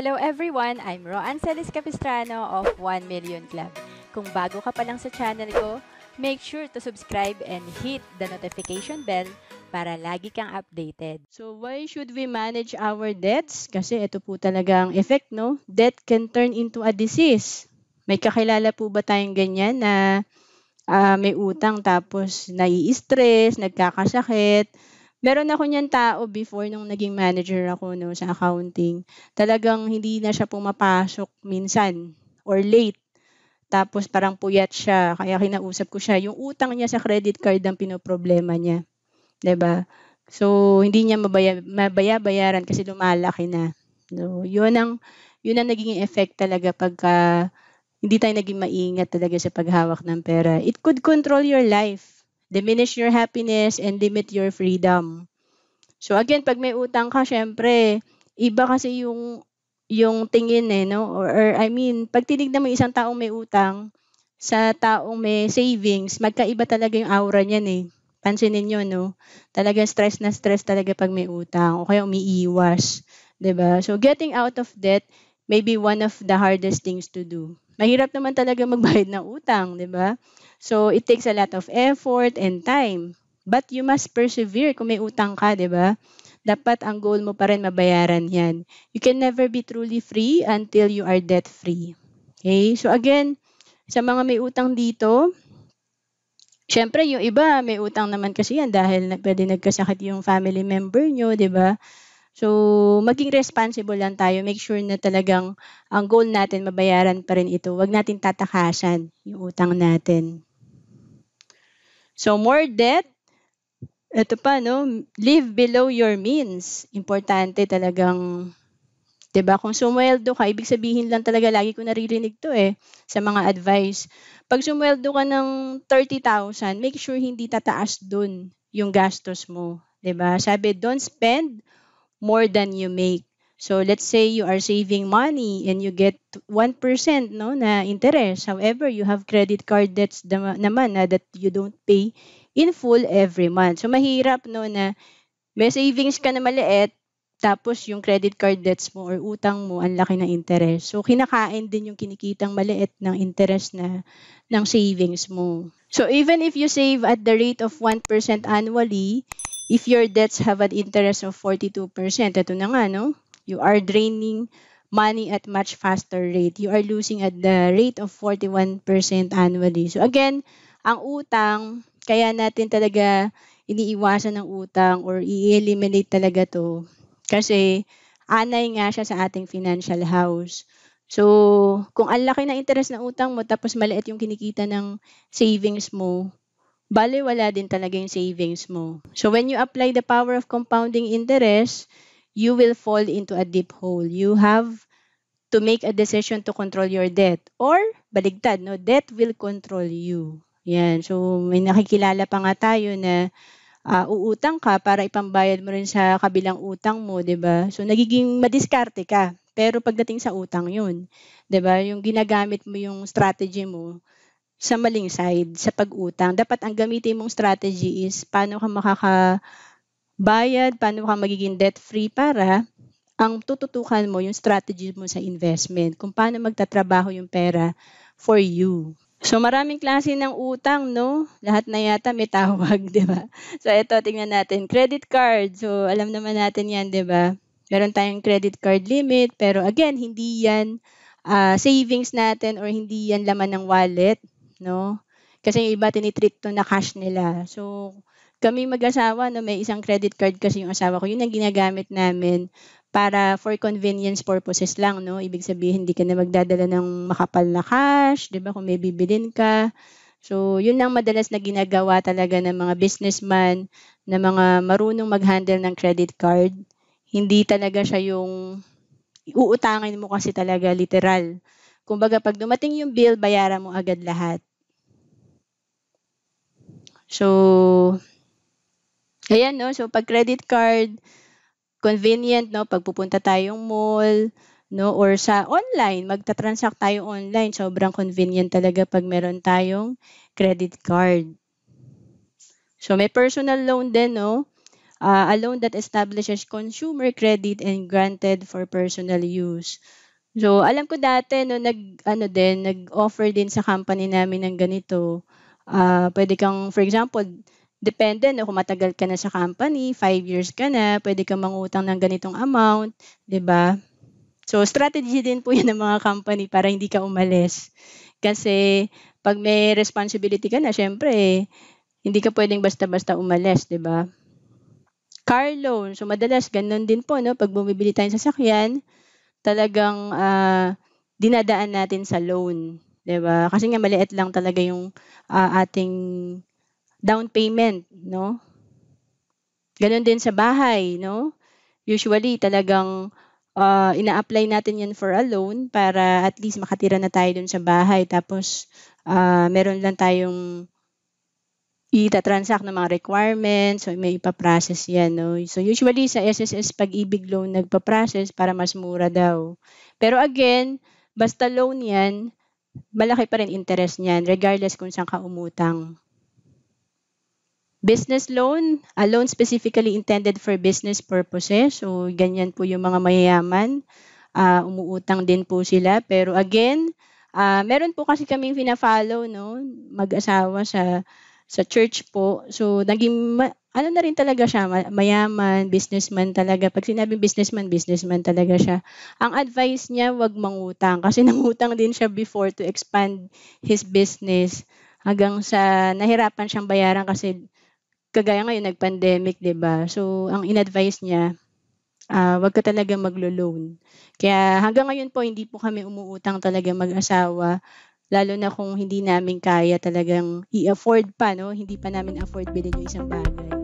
Hello everyone! I'm Roan Celis Capistrano of 1 Million Club. Kung bago ka pa lang sa channel ko, make sure to subscribe and hit the notification bell para lagi kang updated. So why should we manage our debts? Kasi ito po talaga ang effect, no? Debt can turn into a disease. May kakilala po ba tayong ganyan na uh, may utang tapos nai-stress, nagkakasakit, meron ako niyan tao before nung naging manager ako no sa accounting. Talagang hindi na siya pumapasok minsan or late. Tapos parang puyat siya, kaya kinausap ko siya. Yung utang niya sa credit card ang pinoproblema niya. 'Di ba? So, hindi niya mabaya, mabaya-bayaran kasi lumalaki na. No, yun ang yun ang naging effect talaga pagka hindi tayo naging maingat talaga sa paghawak ng pera. It could control your life diminish your happiness and limit your freedom. So again, pag may utang ka, syempre, iba kasi yung yung tingin eh, no? Or, or I mean, pag tinignan mo isang taong may utang sa taong may savings, magkaiba talaga yung aura niyan eh. Pansinin niyo, no? Talaga stress na stress talaga pag may utang o kaya umiiwas, 'di ba? So getting out of debt maybe one of the hardest things to do. Mahirap naman talaga magbayad ng utang, di ba? So, it takes a lot of effort and time. But you must persevere kung may utang ka, di ba? Dapat ang goal mo pa rin mabayaran yan. You can never be truly free until you are debt-free. Okay? So again, sa mga may utang dito, syempre yung iba may utang naman kasi yan dahil pwede nagkasakit yung family member nyo, di ba? So, maging responsible lang tayo. Make sure na talagang ang goal natin, mabayaran pa rin ito. Huwag natin tatakasan yung utang natin. So, more debt. Ito pa, no? Live below your means. Importante talagang 'di ba? Kung sumweldo ka, ibig sabihin lang talaga lagi ko naririnig 'to eh sa mga advice. Pag sumweldo ka ng 30,000, make sure hindi tataas doon yung gastos mo, 'di ba? Sabi, don't spend more than you make. So let's say you are saving money and you get 1% no na interest. However, you have credit card debts naman na that you don't pay in full every month. So mahirap no na may savings ka na maliit tapos yung credit card debts mo or utang mo ang laki ng interest. So kinakain din yung kinikitang maliit ng interest na ng savings mo. So even if you save at the rate of 1% annually, If your debts have an interest of 42%, ito na nga, no? You are draining money at much faster rate. You are losing at the rate of 41% annually. So again, ang utang, kaya natin talaga iniiwasan ng utang or i-eliminate talaga to kasi anay nga siya sa ating financial house. So, kung ang laki ng interest ng utang mo tapos maliit yung kinikita ng savings mo, bale wala din talaga yung savings mo. So when you apply the power of compounding interest, you will fall into a deep hole. You have to make a decision to control your debt or baligtad, no? Debt will control you. Yan. So may nakikilala pa nga tayo na uh, uutang ka para ipambayad mo rin sa kabilang utang mo, 'di ba? So nagiging madiskarte ka. Pero pagdating sa utang 'yun, 'di ba? Yung ginagamit mo yung strategy mo sa maling side, sa pag-utang. Dapat ang gamitin mong strategy is paano ka makakabayad, paano ka magiging debt-free para ang tututukan mo yung strategy mo sa investment, kung paano magtatrabaho yung pera for you. So maraming klase ng utang, no? Lahat na yata may tawag, 'di ba? So ito tingnan natin, credit card. So alam naman natin 'yan, 'di ba? Meron tayong credit card limit, pero again, hindi 'yan uh, savings natin or hindi yan laman ng wallet no? Kasi iba tinitreat to na cash nila. So, kami mag-asawa, no, may isang credit card kasi yung asawa ko. Yun ang ginagamit namin para for convenience purposes lang, no? Ibig sabihin, hindi ka na magdadala ng makapal na cash, di ba? Kung may bibilin ka. So, yun ang madalas na ginagawa talaga ng mga businessman, na mga marunong mag-handle ng credit card. Hindi talaga siya yung uutangin mo kasi talaga literal. Kumbaga, pag dumating yung bill, bayaran mo agad lahat. So, ayan, no? So, pag credit card, convenient, no? Pag pupunta tayong mall, no? Or sa online, magta-transact tayo online. Sobrang convenient talaga pag meron tayong credit card. So, may personal loan din, no? Uh, a loan that establishes consumer credit and granted for personal use. So, alam ko dati, no, nag, ano din, nag-offer din sa company namin ng ganito. Uh, pwede kang, for example, depende no, kung matagal ka na sa company, 5 years ka na, pwede kang mangutang ng ganitong amount, di ba? So, strategy din po yan ng mga company para hindi ka umalis. Kasi, pag may responsibility ka na, syempre, hindi ka pwedeng basta-basta umalis, di ba? Car loan. So, madalas, ganun din po, no? Pag bumibili tayo tayong sasakyan, talagang uh, dinadaan natin sa loan diba? Kasi nga maliit lang talaga yung uh, ating down payment, no? Ganon din sa bahay, no? Usually talagang uh, ina-apply natin yan for a loan para at least makatira na tayo dun sa bahay. Tapos uh, meron lang tayong itatransact ng mga requirements, so may ipaprocess yan. No? So usually sa SSS pag-ibig loan nagpaprocess para mas mura daw. Pero again, basta loan yan, malaki pa rin interest niyan regardless kung saan ka umutang. Business loan, a loan specifically intended for business purposes. So, ganyan po yung mga mayayaman. Uh, umuutang din po sila. Pero again, uh, meron po kasi kaming fina-follow, no? Mag-asawa sa sa church po. So, naging ano na rin talaga siya, mayaman, businessman talaga. Pag sinabing businessman, businessman talaga siya. Ang advice niya, wag mangutang kasi nangutang din siya before to expand his business hanggang sa nahirapan siyang bayaran kasi kagaya ngayon nag-pandemic, 'di ba? So, ang in-advise niya, uh, ah, wag ka talaga maglo-loan. Kaya hanggang ngayon po hindi po kami umuutang talaga mag-asawa lalo na kung hindi namin kaya talagang i-afford pa, no? Hindi pa namin afford bilhin yung isang bagay.